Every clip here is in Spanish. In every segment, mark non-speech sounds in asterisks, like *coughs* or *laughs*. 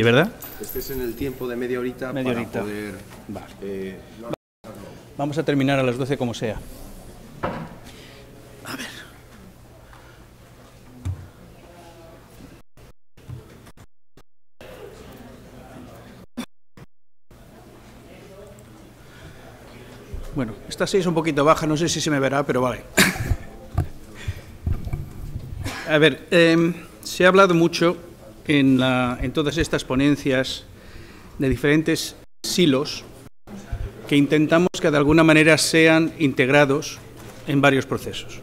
¿verdad? Estés en el tiempo de media horita para poder... Eh, Vamos a terminar a las 12 como sea. A ver. Bueno, esta seis es un poquito baja, no sé si se me verá, pero vale. *coughs* A ver, em, se ha hablado mucho en, todas estas ponencias de diferentes silos que intentamos que de alguna manera sean integrados en varios procesos,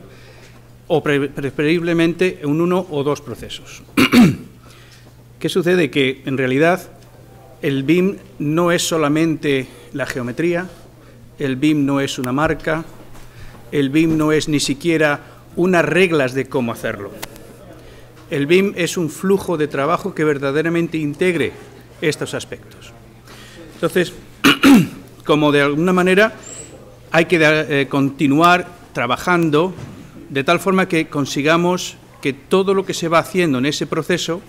o preferiblemente en uno o dos procesos. *clears throat* ¿Qué sucede? Que en realidad el BIM no es solamente la geometría, el BIM no es una marca, el BIM no es ni siquiera unas reglas de cómo hacerlo. El BIM es un flujo de trabajo que verdaderamente integre estos aspectos. Entonces, *clears throat* como de alguna manera hay que eh, continuar trabajando de tal forma que consigamos que todo lo que se va haciendo en ese proceso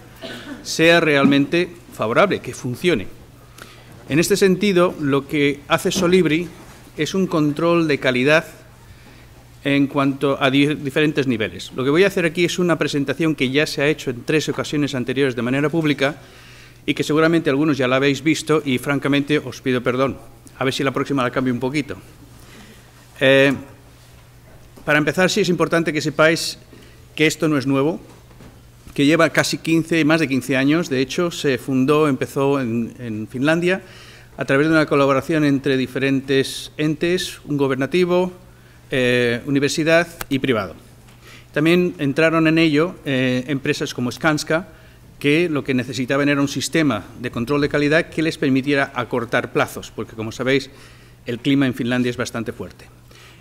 sea realmente favorable, que funcione. En este sentido, lo que hace Solibri es un control de calidad en cuanto a diferentes niveles. Lo que voy a hacer aquí es una presentación que ya se ha hecho en tres ocasiones anteriores de manera pública y que seguramente algunos ya la habéis visto y francamente os pido perdón. A ver si la próxima la cambio un poquito. Eh, para empezar, sí es importante que sepáis que esto no es nuevo, que lleva casi 15, más de 15 años. De hecho, se fundó, empezó en Finlandia a través de una colaboración entre diferentes entes, un gobernativo, eh, universidad y privado. También entraron en ello eh, empresas como Skanska, que lo que necesitaban era un sistema de control de calidad que les permitiera acortar plazos, porque como sabéis, el clima en Finlandia es bastante fuerte.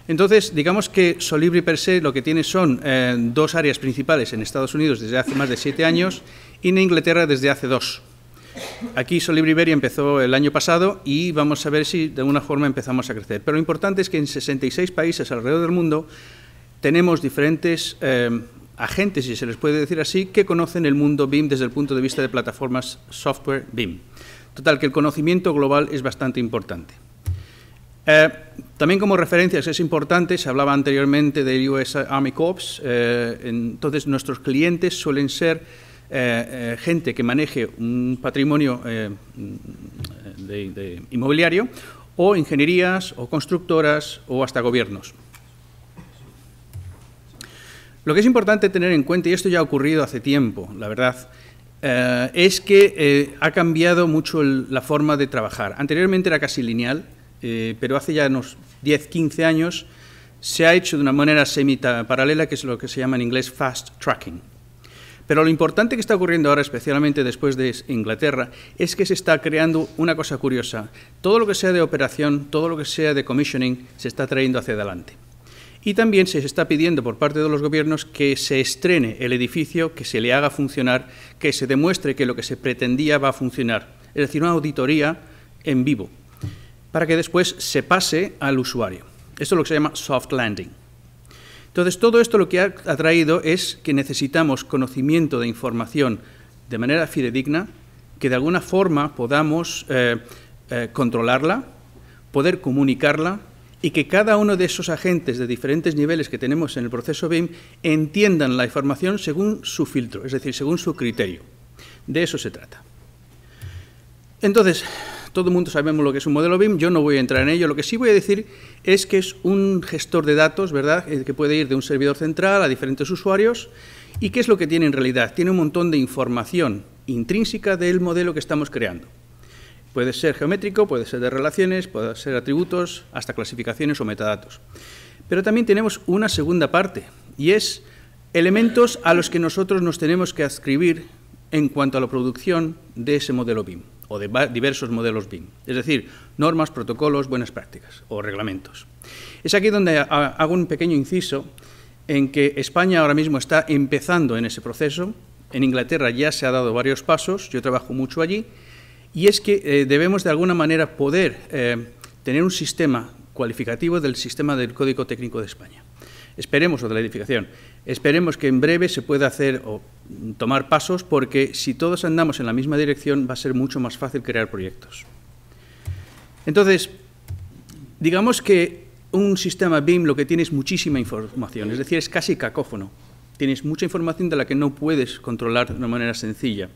Entonces, digamos que Solibri per se lo que tiene son eh, dos áreas principales en Estados Unidos desde hace más de siete años y en Inglaterra desde hace dos. Aquí Solibri empezó el año pasado y vamos a ver si de alguna forma empezamos a crecer. Pero lo importante es que en 66 países alrededor del mundo tenemos diferentes eh, agentes, si se les puede decir así, que conocen el mundo BIM desde el punto de vista de plataformas software BIM. Total, que el conocimiento global es bastante importante. Eh, también como referencias es importante, se hablaba anteriormente del US Army Corps, eh, entonces nuestros clientes suelen ser eh, eh, gente que maneje un patrimonio eh, de, inmobiliario, o ingenierías, o constructoras, o hasta gobiernos. Lo que es importante tener en cuenta, y esto ya ha ocurrido hace tiempo, la verdad, es que ha cambiado mucho la forma de trabajar. Anteriormente era casi lineal, pero hace ya unos 10, 15 años se ha hecho de una manera semi-paralela, que es lo que se llama en inglés fast tracking. Pero lo importante que está ocurriendo ahora, especialmente después de Inglaterra, es que se está creando una cosa curiosa. Todo lo que sea de operación, todo lo que sea de commissioning, se está trayendo hacia adelante. Y también se está pidiendo por parte de los gobiernos que se estrene el edificio, que se le haga funcionar, que se demuestre que lo que se pretendía va a funcionar. Es decir, una auditoría en vivo, para que después se pase al usuario. Esto es lo que se llama soft landing. Entonces, todo esto lo que ha, traído es que necesitamos conocimiento de información de manera fidedigna, que de alguna forma podamos eh, eh, controlarla, poder comunicarla y que cada uno de esos agentes de diferentes niveles que tenemos en el proceso BIM entiendan la información según su filtro, es decir, según su criterio. De eso se trata. Entonces, todo el mundo sabemos lo que es un modelo BIM, yo no voy a entrar en ello. Lo que sí voy a decir es que es un gestor de datos, ¿verdad?, eh, que puede ir de un servidor central a diferentes usuarios. ¿Y qué es lo que tiene en realidad? Tiene un montón de información intrínseca del modelo que estamos creando. Puede ser geométrico, puede ser de relaciones, puede ser atributos, hasta clasificaciones o metadatos. Pero también tenemos una segunda parte, y es elementos a los que nosotros nos tenemos que adscribir en cuanto a la producción de ese modelo BIM o de diversos modelos BIM, es decir, normas, protocolos, buenas prácticas o reglamentos. Es aquí donde hago un pequeño inciso en que España ahora mismo está empezando en ese proceso, en Inglaterra ya se ha dado varios pasos, yo trabajo mucho allí, y es que eh, debemos de alguna manera poder eh, tener un sistema cualificativo del sistema del Código Técnico de España. Esperemos, o de la edificación, Esperemos que en breve se pueda hacer o tomar pasos porque si todos andamos en la misma dirección va a ser mucho más fácil crear proyectos. Entonces, digamos que un sistema BIM lo que tiene es muchísima información, es decir, es casi cacófono. Tienes mucha información de la que no puedes controlar de una manera sencilla.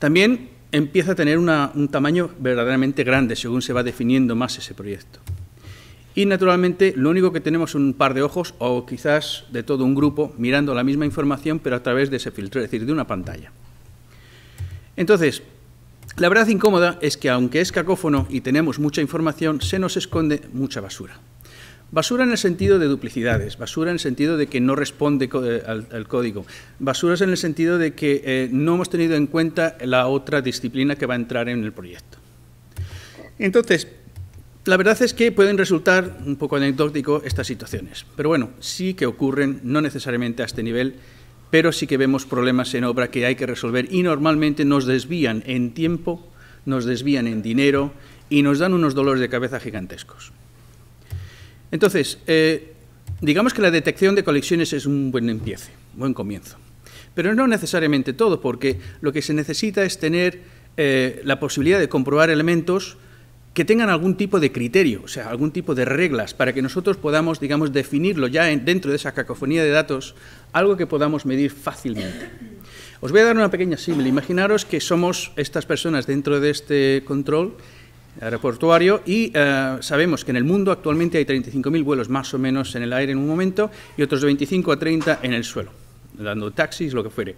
También empieza a tener un tamaño verdaderamente grande según se va definiendo más ese proyecto. Y naturalmente lo único que tenemos un par de ojos o quizás de todo un grupo mirando la misma información pero a través de ese filtro, es decir, de una pantalla. Entonces, la verdad incómoda es que aunque es cacófono y tenemos mucha información, se nos esconde mucha basura. Basura en el sentido de duplicidades, basura en el sentido de que no responde eh, al, código, basura en el sentido de que eh, no hemos tenido en cuenta la otra disciplina que va a entrar en el proyecto. Entonces, la verdad es que pueden resultar un poco anecdótico estas situaciones, pero bueno, sí que ocurren, no necesariamente a este nivel, pero sí que vemos problemas en obra que hay que resolver y normalmente nos desvían en tiempo, nos desvían en dinero y nos dan unos dolores de cabeza gigantescos. Entonces, eh, digamos que la detección de colecciones es un buen empiece, buen comienzo, pero no necesariamente todo, porque lo que se necesita es tener eh, la posibilidad de comprobar elementos que tengan algún tipo de criterio, o sea, algún tipo de reglas para que nosotros podamos, digamos, definirlo ya dentro de esa cacofonía de datos, algo que podamos medir fácilmente. Os voy a dar una pequeña simple. Imaginaros que somos estas personas dentro de este control aeroportuario y eh, sabemos que en el mundo actualmente hay 35.000 vuelos más o menos en el aire en un momento y otros de 25 a 30 en el suelo, dando taxis, lo que fuere.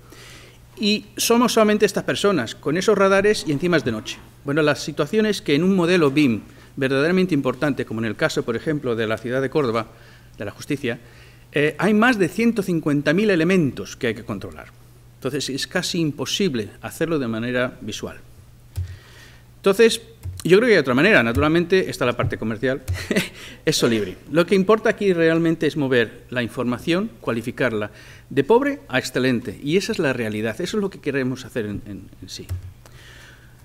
Y somos solamente estas personas, con esos radares y encima de noche. Bueno, las situaciones que en un modelo BIM verdaderamente importante, como en el caso, por ejemplo, de la ciudad de Córdoba, de la justicia, eh, hay más de 150.000 elementos que hay que controlar. Entonces, es casi imposible hacerlo de manera visual. Entonces, yo creo que hay otra manera. Naturalmente está la parte comercial. *laughs* Eso libre. Lo que importa aquí realmente es mover la información, cualificarla de pobre a excelente. Y esa es la realidad. Eso es lo que queremos hacer en, sí.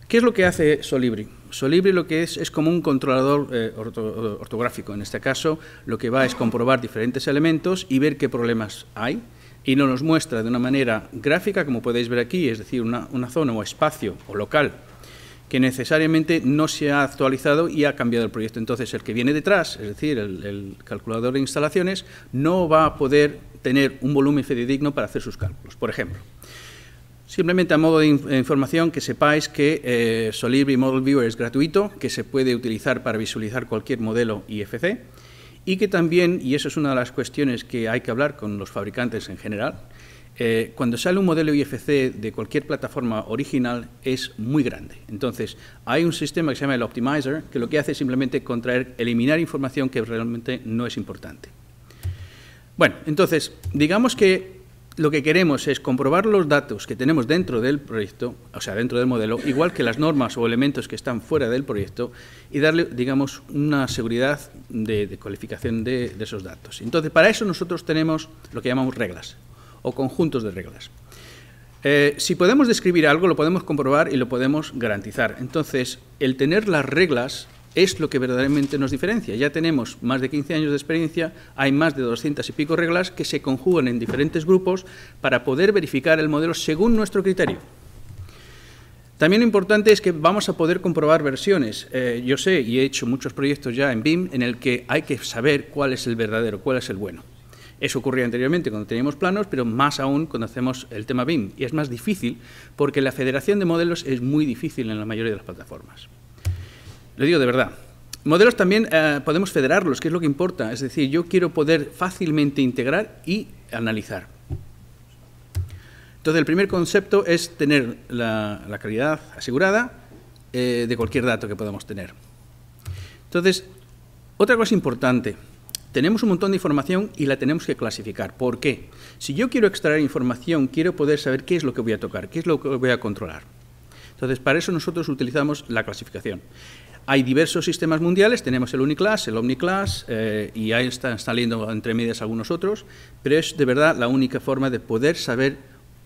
¿Qué es lo que hace Solibri? Solibri lo que es es como un controlador eh, ortográfico. En este caso, lo que va es comprobar diferentes elementos y ver qué problemas hay. Y nos los muestra de una manera gráfica, como podéis ver aquí, es decir, una, una zona o espacio o local que necesariamente no se ha actualizado y ha cambiado el proyecto. Entonces, el que viene detrás, es decir, el, calculador de instalaciones, no va a poder tener un volumen fidedigno para hacer sus cálculos, por ejemplo. Simplemente a modo de información que sepáis que eh, Solibri Model Viewer es gratuito, que se puede utilizar para visualizar cualquier modelo IFC y que también, y eso es una de las cuestiones que hay que hablar con los fabricantes en general, eh, cuando sale un modelo IFC de cualquier plataforma original es muy grande. Entonces, hay un sistema que se llama el Optimizer, que lo que hace es simplemente contraer, eliminar información que realmente no es importante. Bueno, entonces, digamos que lo que queremos es comprobar los datos que tenemos dentro del proyecto, o sea, dentro del modelo, igual que las normas o elementos que están fuera del proyecto, y darle, digamos, una seguridad de, cualificación de esos datos. Entonces, para eso nosotros tenemos lo que llamamos reglas o conjuntos de reglas. Eh, si podemos describir algo, lo podemos comprobar y lo podemos garantizar. Entonces, el tener las reglas es lo que verdaderamente nos diferencia. Ya tenemos más de 15 años de experiencia, hay más de 200 y pico reglas que se conjugan en diferentes grupos para poder verificar el modelo según nuestro criterio. También lo importante es que vamos a poder comprobar versiones. Eh, yo sé y he hecho muchos proyectos ya en BIM en el que hay que saber cuál es el verdadero, cuál es el bueno. Eso ocurría anteriormente cuando teníamos planos, pero más aún cuando hacemos el tema BIM. Y es más difícil porque la federación de modelos es muy difícil en la mayoría de las plataformas. Lo digo de verdad. Modelos también eh, podemos federarlos, que es lo que importa. Es decir, yo quiero poder fácilmente integrar y analizar. Entonces, el primer concepto es tener la, calidad asegurada eh, de cualquier dato que podamos tener. Entonces, otra cosa importante tenemos un montón de información y la tenemos que clasificar. ¿Por qué? Si yo quiero extraer información, quiero poder saber qué es lo que voy a tocar, qué es lo que voy a controlar. Entonces, para eso nosotros utilizamos la clasificación. Hay diversos sistemas mundiales, tenemos el Uniclass, el Omniclass, eh, y ahí están saliendo entre medias algunos otros, pero es de verdad la única forma de poder saber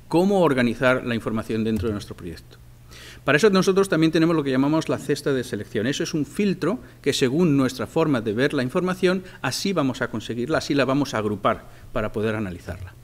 cómo organizar la información dentro de nuestro proyecto. Para eso nosotros también tenemos lo que llamamos la cesta de selección. Eso es un filtro que según nuestra forma de ver la información, así vamos a conseguirla, así la vamos a agrupar para poder analizarla.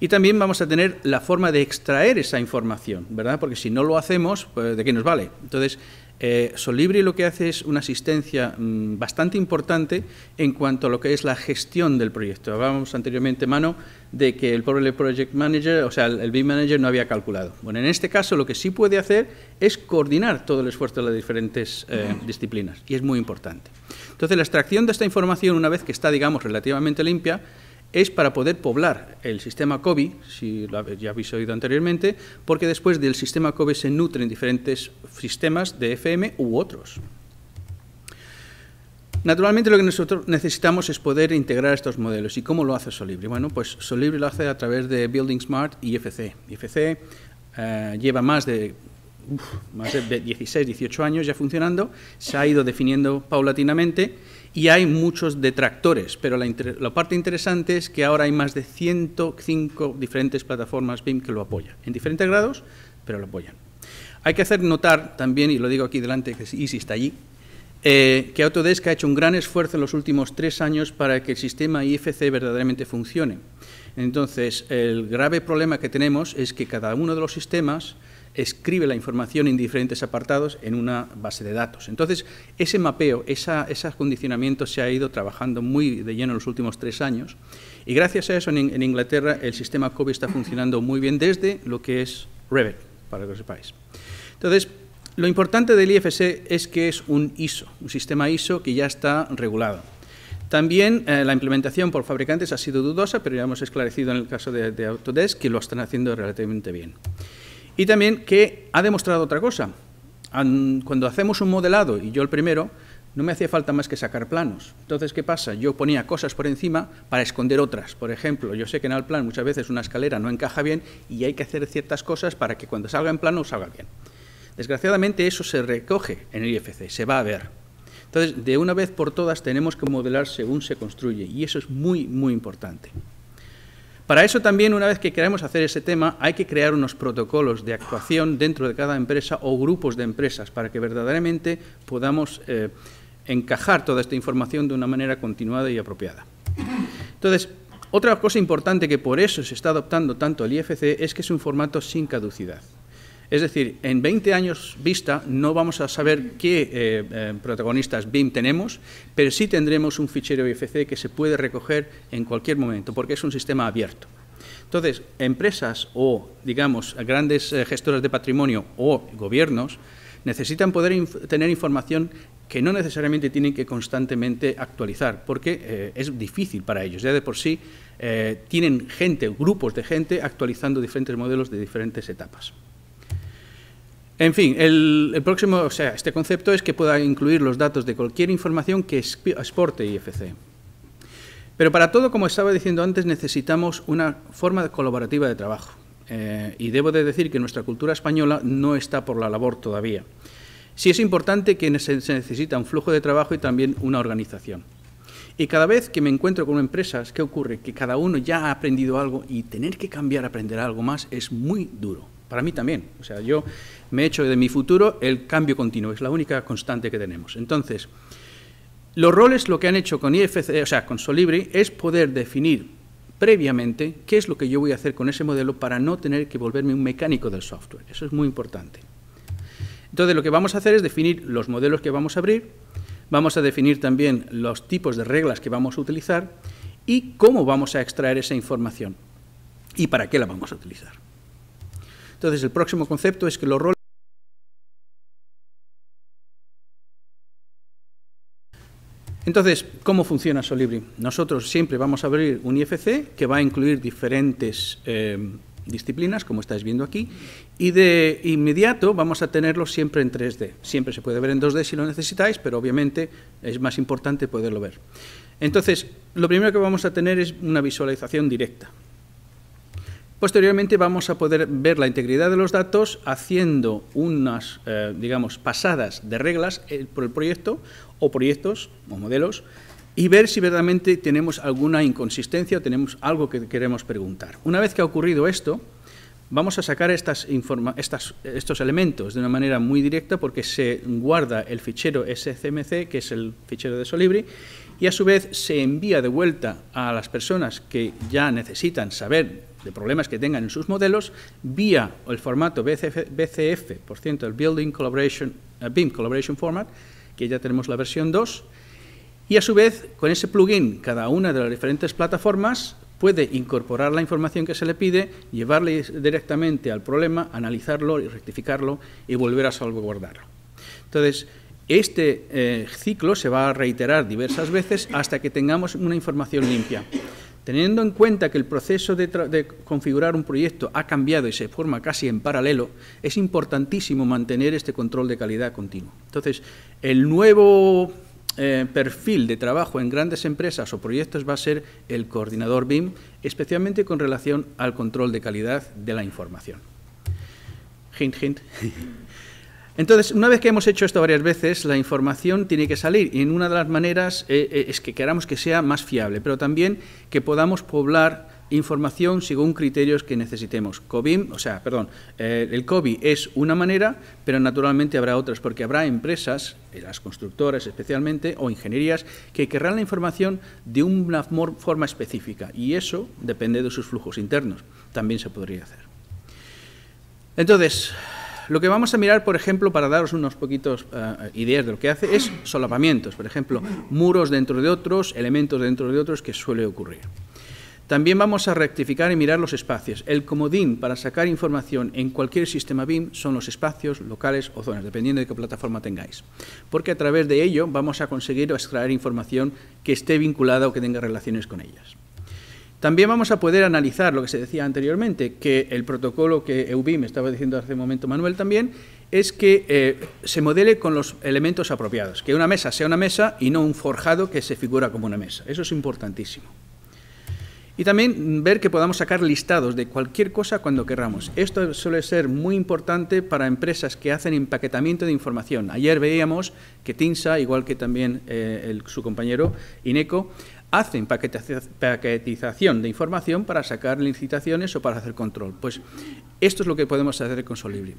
Y también vamos a tener la forma de extraer esa información, ¿verdad? Porque si no lo hacemos, pues, ¿de qué nos vale? Entonces, eh, Solibri lo que hace es una asistencia mm, bastante importante en cuanto a lo que es la gestión del proyecto. Hablábamos anteriormente, Mano, de que el Project Manager, o sea, el, el BIM Manager no había calculado. Bueno, en este caso lo que sí puede hacer es coordinar todo el esfuerzo de las diferentes eh, disciplinas, y es muy importante. Entonces, la extracción de esta información, una vez que está, digamos, relativamente limpia, es para poder poblar el sistema COBI, si lo habéis, ya habéis oído anteriormente, porque después del sistema COBI se nutren diferentes sistemas de FM u otros. Naturalmente lo que nosotros necesitamos es poder integrar estos modelos. ¿Y cómo lo hace Solibri? Bueno, pues Solibri lo hace a través de Building Smart y IFC. IFC eh, lleva más de, más de 16, 18 años ya funcionando, se ha ido definiendo paulatinamente y hay muchos detractores, pero la, parte interesante es que ahora hay más de 105 diferentes plataformas BIM que lo apoyan, en diferentes grados, pero lo apoyan. Hay que hacer notar también, y lo digo aquí delante, que si está allí, eh, que Autodesk ha hecho un gran esfuerzo en los últimos tres años para que el sistema IFC verdaderamente funcione. Entonces, el grave problema que tenemos es que cada uno de los sistemas escribe la información en diferentes apartados en una base de datos. Entonces, ese mapeo, ese acondicionamiento se ha ido trabajando muy de lleno en los últimos tres años y gracias a eso en, Inglaterra el sistema COVID está funcionando muy bien desde lo que es Revit, para que lo sepáis. Entonces, lo importante del IFC es que es un ISO, un sistema ISO que ya está regulado. También eh, la implementación por fabricantes ha sido dudosa, pero ya hemos esclarecido en el caso de, de Autodesk que lo están haciendo relativamente bien. Y también que ha demostrado otra cosa. Cuando hacemos un modelado, y yo el primero, no me hacía falta más que sacar planos. Entonces, ¿qué pasa? Yo ponía cosas por encima para esconder otras. Por ejemplo, yo sé que en el plan muchas veces una escalera no encaja bien y hay que hacer ciertas cosas para que cuando salga en plano salga bien. Desgraciadamente eso se recoge en el IFC, se va a ver. Entonces, de una vez por todas tenemos que modelar según se construye y eso es muy, muy importante. Para eso también, una vez que queremos hacer ese tema, hay que crear unos protocolos de actuación dentro de cada empresa o grupos de empresas para que verdaderamente podamos eh, encajar toda esta información de una manera continuada y apropiada. Entonces, otra cosa importante que por eso se está adoptando tanto el IFC es que es un formato sin caducidad. Es decir, en 20 años vista no vamos a saber qué eh, eh, protagonistas BIM tenemos, pero sí tendremos un fichero IFC que se puede recoger en cualquier momento, porque es un sistema abierto. Entonces, empresas o, digamos, grandes eh, gestores de patrimonio o gobiernos necesitan poder tener información que no necesariamente tienen que constantemente actualizar, porque es difícil para ellos. Ya de por sí tienen gente, grupos de gente actualizando diferentes modelos de diferentes etapas. En fin, el, próximo, o sea, este concepto es que pueda incluir los datos de cualquier información que exporte IFC. Pero para todo, como estaba diciendo antes, necesitamos una forma colaborativa de trabajo. Eh, y debo de decir que nuestra cultura española no está por la labor todavía. Sí es importante que se, necesita un flujo de trabajo y también una organización. Y cada vez que me encuentro con empresas, ¿qué ocurre? Que cada uno ya ha aprendido algo y tener que cambiar a aprender algo más es muy duro. Para mí también. O sea, yo me he hecho de mi futuro el cambio continuo, es la única constante que tenemos. Entonces, los roles lo que han hecho con IFC, o sea, con Solibri, es poder definir previamente qué es lo que yo voy a hacer con ese modelo para no tener que volverme un mecánico del software. Eso es muy importante. Entonces, lo que vamos a hacer es definir los modelos que vamos a abrir, vamos a definir también los tipos de reglas que vamos a utilizar y cómo vamos a extraer esa información y para qué la vamos a utilizar. Entonces, el próximo concepto es que los roles Entonces, ¿cómo funciona Solibri? Nosotros siempre vamos a abrir un IFC que va a incluir diferentes eh, disciplinas, como estáis viendo aquí, y de inmediato vamos a tenerlo siempre en 3D. Siempre se puede ver en 2D si lo necesitáis, pero obviamente es más importante poderlo ver. Entonces, lo primero que vamos a tener es una visualización directa. Posteriormente vamos a poder ver la integridad de los datos haciendo unas, eh, digamos, pasadas de reglas eh, por el proyecto o proyectos o modelos y ver si verdaderamente tenemos alguna inconsistencia o tenemos algo que queremos preguntar. Una vez que ha ocurrido esto, vamos a sacar estos elementos de una manera muy directa porque se guarda el fichero SCMC, que es el fichero de Solibri, y a su vez se envía de vuelta a las personas que ya necesitan saber de problemas que tengan en sus modelos vía el formato BCF, BCF por cierto, el Building Collaboration, BIM Collaboration Format, que ya tenemos la versión 2, y a su vez, con ese plugin, cada una de las diferentes plataformas puede incorporar la información que se le pide, llevarle directamente al problema, analizarlo y rectificarlo y volver a salvaguardarlo. Entonces, este eh, ciclo se va a reiterar diversas veces hasta que tengamos una información limpia. Teniendo en cuenta que el proceso de, configurar un proyecto ha cambiado y se forma casi en paralelo, es importantísimo mantener este control de calidad continuo. Entonces, el nuevo eh, perfil de trabajo en grandes empresas o proyectos va a ser el coordinador BIM, especialmente con relación al control de calidad de la información. Hint, hint. *laughs* Entonces, una vez que hemos hecho esto varias veces, la información tiene que salir y en una de las maneras eh, eh, es que queramos que sea más fiable, pero también que podamos poblar información según criterios que necesitemos. COVID, o sea, perdón, eh, el COVID es una manera, pero naturalmente habrá otras, porque habrá empresas, las constructoras especialmente, o ingenierías, que querrán la información de una forma específica, y eso depende de sus flujos internos. También se podría hacer. Entonces, lo que vamos a mirar, por ejemplo, para daros unos poquitos eh, ideas de lo que hace, es solapamientos, por ejemplo, muros dentro de otros, elementos dentro de otros, que suele ocurrir. También vamos a rectificar y mirar los espacios. El comodín para sacar información en cualquier sistema BIM son los espacios, locales o zonas, dependiendo de qué plataforma tengáis. Porque a través de ello vamos a conseguir extraer información que esté vinculada o que tenga relaciones con ellas. También vamos a poder analizar lo que se decía anteriormente, que el protocolo que me estaba diciendo hace un momento Manuel también, es que eh, se modele con los elementos apropiados, que una mesa sea una mesa y no un forjado que se figura como una mesa. Eso es importantísimo. Y también ver que podamos sacar listados de cualquier cosa cuando querramos. Esto suele ser muy importante para empresas que hacen empaquetamiento de información. Ayer veíamos que TINSA, igual que también eh, su compañero INECO, hacen paquetización de información para sacar licitaciones o para hacer control. Pues esto es lo que podemos hacer con Solibri.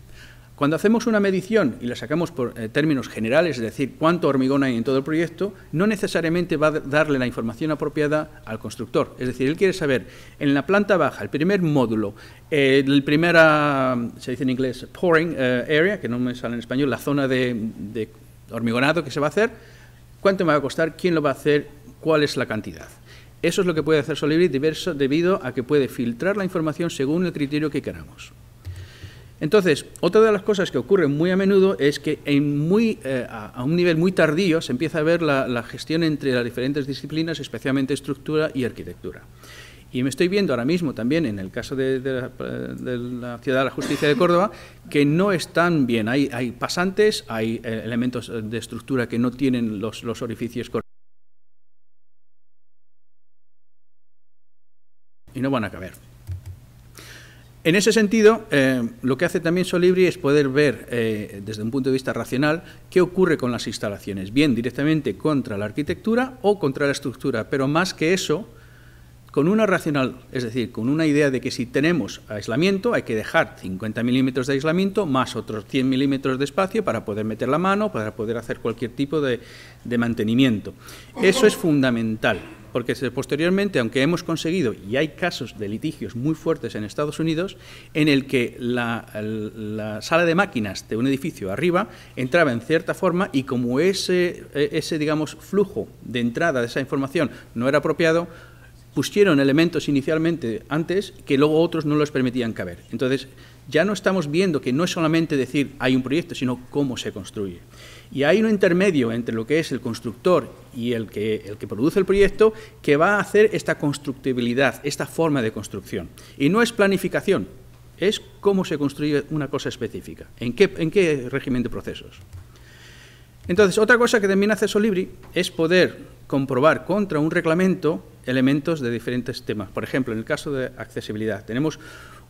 Cuando hacemos una medición y la sacamos por eh, términos generales, es decir, cuánto hormigón hay en todo el proyecto, no necesariamente va a darle la información apropiada al constructor. Es decir, él quiere saber en la planta baja, el primer módulo, eh, el primer... se dice en inglés, pouring eh, area, que no me sale en español, la zona de, de hormigonado que se va a hacer, cuánto me va a costar, quién lo va a hacer, cuál es la cantidad. Eso es lo que puede hacer Solibri debido a que puede filtrar la información según el criterio que queramos. Entonces, otra de las cosas que ocurre muy a menudo es que eh, a, un nivel muy tardío se empieza a ver la, gestión entre las diferentes disciplinas, especialmente estructura y arquitectura. Y me estoy viendo ahora mismo también, en el caso de, la, Ciudad de la Justicia de Córdoba, que no están bien. Hay, pasantes, hay eh, elementos de estructura que no tienen los orificios correctos y no van a caber. En ese sentido, eh, lo que hace también Solibri es poder ver, eh, desde un punto de vista racional, qué ocurre con las instalaciones, bien directamente contra la arquitectura o contra la estructura, pero más que eso, con una racional, es decir, con una idea de que si tenemos aislamiento hay que dejar 50 milímetros de aislamiento más otros 100 milímetros de espacio para poder meter la mano, para poder hacer cualquier tipo de, de mantenimiento. Eso es fundamental, porque posteriormente, aunque hemos conseguido, y hay casos de litigios muy fuertes en Estados Unidos, en el que la, sala de máquinas de un edificio arriba entraba en cierta forma y como ese, e, ese digamos, flujo de entrada de esa información no era apropiado, pusieron elementos inicialmente antes que luego otros no los permitían caber. Entonces, ya no estamos viendo que no es solamente decir hay un proyecto, sino cómo se construye. Y hay un intermedio entre lo que es el constructor y el que, el que produce el proyecto que va a hacer esta constructibilidad, esta forma de construcción. Y no es planificación, es cómo se construye una cosa específica, en qué, en qué régimen de procesos. Entonces, otra cosa que también hace Solibri es poder comprobar contra un reglamento elementos de diferentes temas. Por ejemplo, en el caso de accesibilidad, tenemos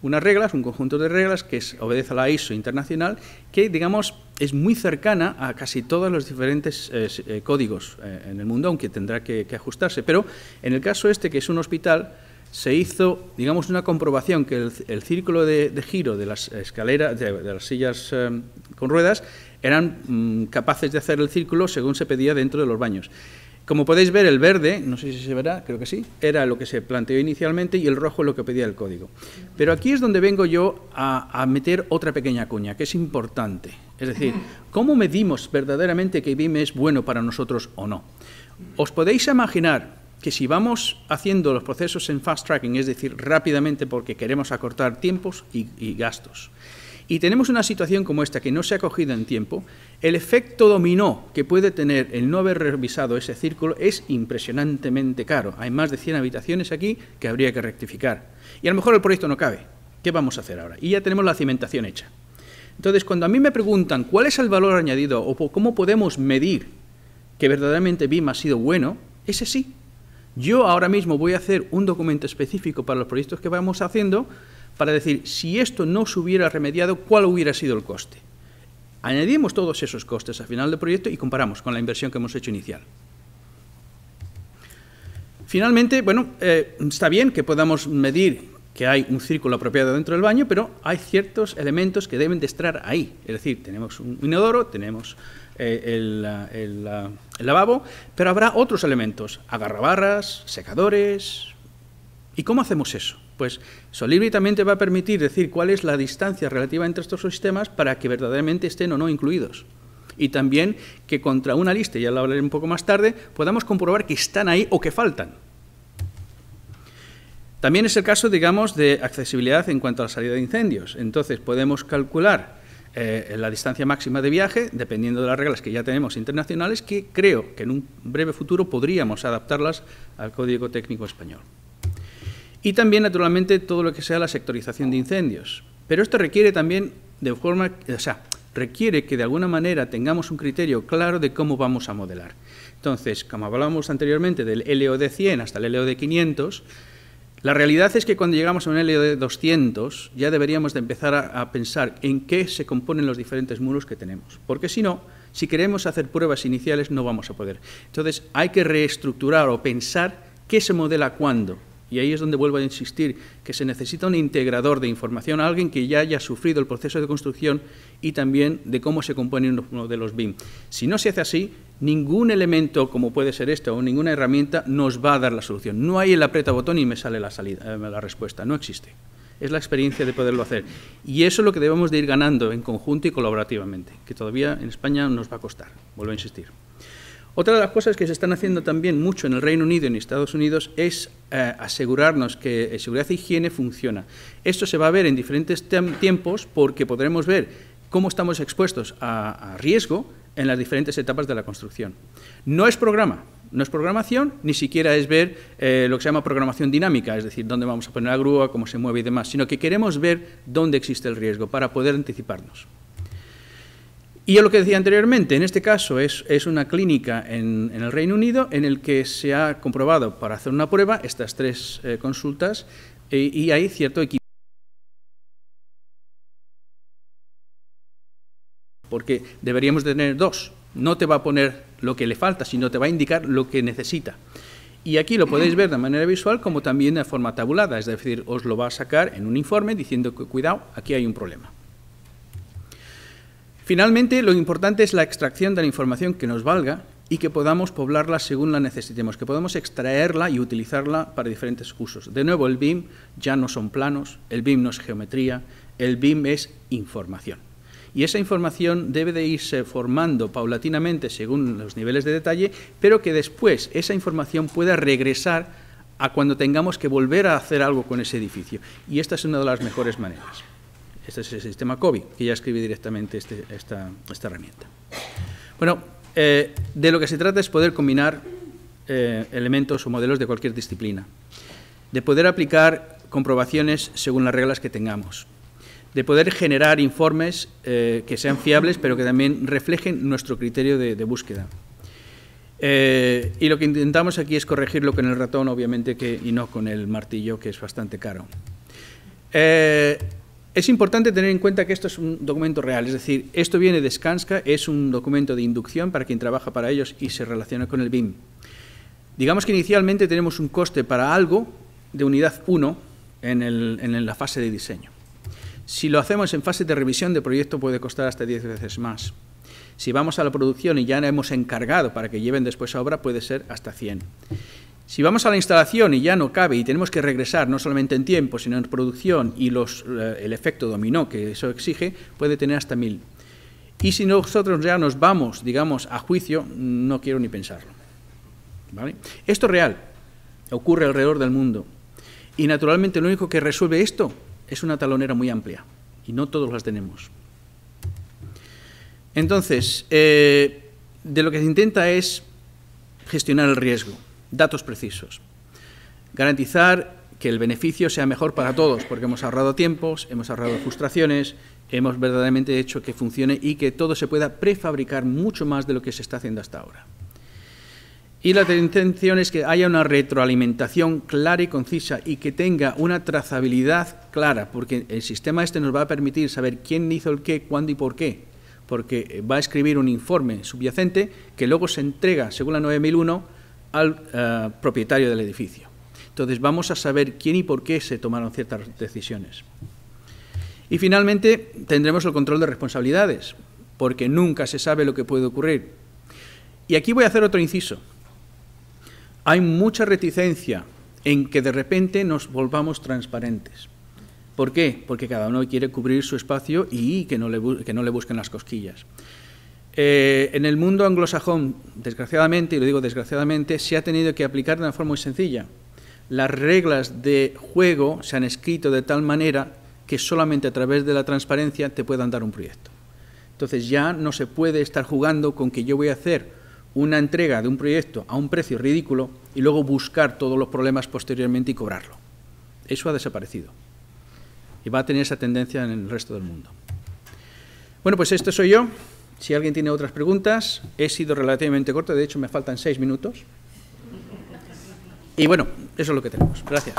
unas reglas, un conjunto de reglas que obedece a la ISO internacional, que, digamos, es muy cercana a casi todos los diferentes eh, eh, códigos eh, en el mundo, aunque tendrá que, ajustarse. Pero en el caso este, que es un hospital, se hizo, digamos, una comprobación que el, círculo de, giro de las escaleras, de, las sillas con ruedas, eran mm, capaces de hacer el círculo según se pedía dentro de los baños. Como podéis ver, el verde, no sé si se verá, creo que sí, era lo que se planteó inicialmente y el rojo lo que pedía el código. Pero aquí es donde vengo yo a, meter otra pequeña cuña, que es importante. Es decir, ¿cómo medimos verdaderamente que BIM es bueno para nosotros o no? Os podéis imaginar que si vamos haciendo los procesos en fast tracking, es decir, rápidamente porque queremos acortar tiempos y gastos, y tenemos una situación como esta que no se ha cogido en tiempo, el efecto dominó que puede tener el no haber revisado ese círculo es impresionantemente caro. Hay más de 100 habitaciones aquí que habría que rectificar. Y a lo mejor el proyecto no cabe. ¿Qué vamos a hacer ahora? Y ya tenemos la cimentación hecha. Entonces, cuando a mí me preguntan cuál es el valor añadido o cómo podemos medir que verdaderamente BIM ha sido bueno, ese sí. Yo ahora mismo voy a hacer un documento específico para los proyectos que vamos haciendo para decir si esto no se hubiera remediado, cuál hubiera sido el coste. Añadimos todos esos costes al final del proyecto y comparamos con la inversión que hemos hecho inicial. Finalmente, bueno, eh, está bien que podamos medir que hay un círculo apropiado dentro del baño, pero hay ciertos elementos que deben de estar ahí. Es decir, tenemos un inodoro, tenemos eh, el, lavabo, pero habrá otros elementos, agarrabarras, secadores. ¿Y cómo hacemos eso? Pues también te va a permitir decir cuál es la distancia relativa entre estos sistemas para que verdaderamente estén o no incluidos. Y también que contra una lista, ya lo hablaré un poco más tarde, podamos comprobar que están ahí o que faltan. También es el caso, digamos, de accesibilidad en cuanto a la salida de incendios. Entonces, podemos calcular eh, la distancia máxima de viaje, dependiendo de las reglas que ya tenemos internacionales, que creo que en un breve futuro podríamos adaptarlas al Código Técnico Español y también, naturalmente, todo lo que sea la sectorización de incendios. Pero esto requiere también, de forma, o sea, requiere que de alguna manera tengamos un criterio claro de cómo vamos a modelar. Entonces, como hablábamos anteriormente del LOD 100 hasta el LOD 500, la realidad es que cuando llegamos a un LOD 200 ya deberíamos de empezar a pensar en qué se componen los diferentes muros que tenemos, porque si no, si queremos hacer pruebas iniciales no vamos a poder. Entonces, hay que reestructurar o pensar qué se modela cuándo y ahí es donde vuelvo a insistir, que se necesita un integrador de información, alguien que ya haya sufrido el proceso de construcción y también de cómo se compone uno de los BIM. Si no se hace así, ningún elemento, como puede ser esto, o ninguna herramienta, nos va a dar la solución. No hay el aprieta botón y me sale la, salida, eh, la respuesta, no existe. Es la experiencia de poderlo hacer. Y eso es lo que debemos de ir ganando en conjunto y colaborativamente, que todavía en España nos va a costar, vuelvo a insistir. Otra de las cosas que se están haciendo también mucho en el Reino Unido y en Estados Unidos es eh, asegurarnos que seguridad e higiene funciona. Esto se va a ver en diferentes tiempos porque podremos ver cómo estamos expuestos a, riesgo en las diferentes etapas de la construcción. No es programa, no es programación, ni siquiera es ver eh, lo que se llama programación dinámica, es decir, dónde vamos a poner la grúa, cómo se mueve y demás, sino que queremos ver dónde existe el riesgo para poder anticiparnos. Y a lo que decía anteriormente, en este caso es, una clínica en, el Reino Unido en el que se ha comprobado para hacer una prueba estas tres eh, consultas eh, y hay cierto equipo. Porque deberíamos tener dos. No te va a poner lo que le falta, sino te va a indicar lo que necesita. Y aquí lo podéis ver de manera visual como también de forma tabulada, es decir, os lo va a sacar en un informe diciendo que cuidado, aquí hay un problema. Finalmente, lo importante es la extracción de la información que nos valga y que podamos poblarla según la necesitemos, que podamos extraerla y utilizarla para diferentes usos. De nuevo, el BIM ya no son planos, el BIM no es geometría, el BIM es información. Y esa información debe de irse formando paulatinamente según los niveles de detalle, pero que después esa información pueda regresar a cuando tengamos que volver a hacer algo con ese edificio. Y esta es una de las mejores maneras. Este es el sistema COVID, que ya escribí directamente este, esta, herramienta. Bueno, eh, de lo que se trata es poder combinar eh, elementos o modelos de cualquier disciplina, de poder aplicar comprobaciones según las reglas que tengamos, de poder generar informes eh, que sean fiables, pero que también reflejen nuestro criterio de, búsqueda. y lo que intentamos aquí es corregirlo con el ratón, obviamente, y no con el martillo, que es bastante caro. Es importante tener en cuenta que esto es un documento real, es decir, esto viene de Skanska, es un documento de inducción para quien trabaja para ellos y se relaciona con el BIM. Digamos que inicialmente tenemos un coste para algo de unidad 1 en, la fase de diseño. Si lo hacemos en fase de revisión de proyecto puede costar hasta 10 veces más. Si vamos a la producción y ya hemos encargado para que lleven después a obra, puede ser hasta 100. Si vamos a la instalación y ya no cabe y tenemos que regresar no solamente en tiempo, sino en producción y eh, el efecto dominó que eso exige, puede tener hasta mil. Y si nosotros ya nos vamos, digamos, a juicio, no quiero ni pensarlo. ¿Vale? Esto es real, ocurre alrededor del mundo. Y naturalmente lo único que resuelve esto es una talonera muy amplia, y no todos las tenemos. Entonces, eh, de lo que se intenta es gestionar el riesgo. Datos precisos. Garantizar que el beneficio sea mejor para todos, porque hemos ahorrado tiempos, hemos ahorrado frustraciones, hemos verdaderamente hecho que funcione y que todo se pueda prefabricar mucho más de lo que se está haciendo hasta ahora. Y la intención es que haya una retroalimentación clara y concisa y que tenga una trazabilidad clara, porque el sistema este nos va a permitir saber quién hizo el qué, cuándo y por qué, porque va a escribir un informe subyacente que luego se entrega, según la 9001, al eh, propietario del edificio. Entonces vamos a saber quién y por qué se tomaron ciertas decisiones. Y finalmente tendremos el control de responsabilidades, porque nunca se sabe lo que puede ocurrir. Y aquí voy a hacer otro inciso. Hay mucha reticencia en que de repente nos volvamos transparentes. ¿Por qué? Porque cada uno quiere cubrir su espacio y que no le busquen las cosquillas. Eh, en el mundo anglosajón, desgraciadamente, y lo digo desgraciadamente, se ha tenido que aplicar de una forma muy sencilla. Las reglas de juego se han escrito de tal manera que solamente a través de la transparencia te puedan dar un proyecto. Entonces ya no se puede estar jugando con que yo voy a hacer una entrega de un proyecto a un precio ridículo y luego buscar todos los problemas posteriormente y cobrarlo. Eso ha desaparecido y va a tener esa tendencia en el resto del mundo. Bueno, pues esto soy yo. Si alguien tiene otras preguntas, he sido relativamente corto, de hecho me faltan seis minutos. Y bueno, eso es lo que tenemos. Gracias.